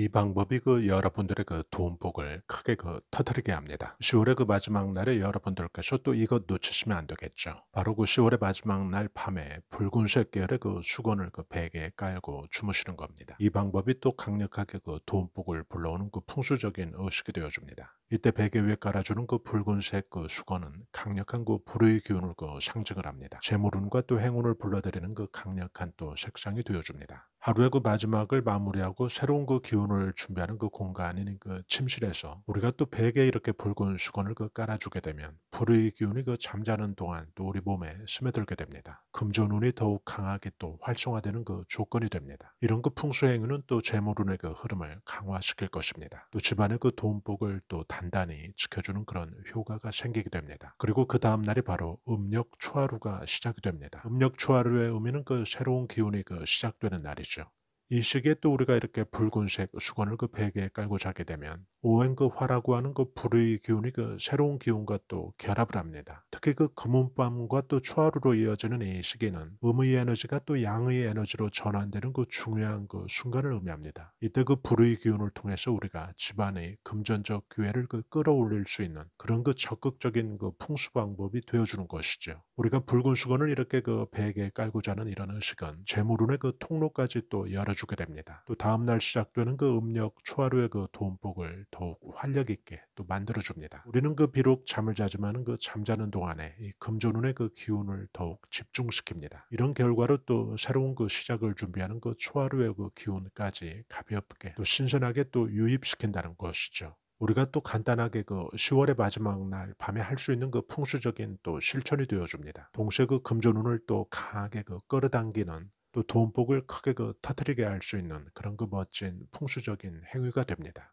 이 방법이 그 여러분들의 그 돈복을 크게 그 터뜨리게 합니다. 10월의 그 마지막 날에 여러분들께서 또 이것 놓치시면 안 되겠죠. 바로 그 10월의 마지막 날 밤에 붉은색 계열의 그 수건을 그 베개에 깔고 주무시는 겁니다. 이 방법이 또 강력하게 그 돈복을 불러오는 그 풍수적인 의식이 되어줍니다. 이때 베개 위에 깔아주는 그 붉은색 그 수건은 강력한 그 불의 기운을 그 상징을 합니다. 재물운과 또 행운을 불러들이는 그 강력한 또 색상이 되어줍니다. 하루의 그 마지막을 마무리하고 새로운 그 기운을 준비하는 그 공간인 그 침실에서 우리가 또 베개에 이렇게 붉은 수건을 그 깔아주게 되면 불의 기운이 그 잠자는 동안 또 우리 몸에 스며들게 됩니다. 금전운이 더욱 강하게 또 활성화되는 그 조건이 됩니다. 이런 그 풍수행운은 또 재물운의 그 흐름을 강화시킬 것입니다. 또 집안의 그 돈복을 또 단단히 지켜주는 그런 효과가 생기게 됩니다. 그리고 그 다음 날이 바로 음력 초하루가 시작이 됩니다. 음력 초하루의 의미는 그 새로운 기운이 그 시작되는 날이죠. 이 시기에 또 우리가 이렇게 붉은색 수건을 그 베개에 깔고 자게 되면 오행 그 화라고 하는 그 불의 기운이 그 새로운 기운과 또 결합을 합니다. 특히 그 검은 밤과 또 초하루로 이어지는 이 시기는 음의 에너지가 또 양의 에너지로 전환되는 그 중요한 그 순간을 의미합니다. 이때 그 불의 기운을 통해서 우리가 집안의 금전적 기회를 그 끌어올릴 수 있는 그런 그 적극적인 그 풍수 방법이 되어주는 것이죠. 우리가 붉은 수건을 이렇게 그 베개에 깔고 자는 이런 의식은 재물운의 그 통로까지 또 열어주게 됩니다. 또 다음날 시작되는 그 음력 초하루의 그 돈복을 더욱 활력 있게 또 만들어 줍니다. 우리는 그 비록 잠을 자지만그 잠자는 동안에 이 금전운의 그 기운을 더욱 집중시킵니다. 이런 결과로 또 새로운 그 시작을 준비하는 그 초하루의 그 기운까지 가볍게 또 신선하게 또 유입시킨다는 것이죠. 우리가 또 간단하게 그 10월의 마지막 날 밤에 할 수 있는 그 풍수적인 또 실천이 되어줍니다. 동시에 그 금전운을 또 강하게 그 끌어당기는 또 돈복을 크게 그터뜨리게할 수 있는 그런 그 멋진 풍수적인 행위가 됩니다.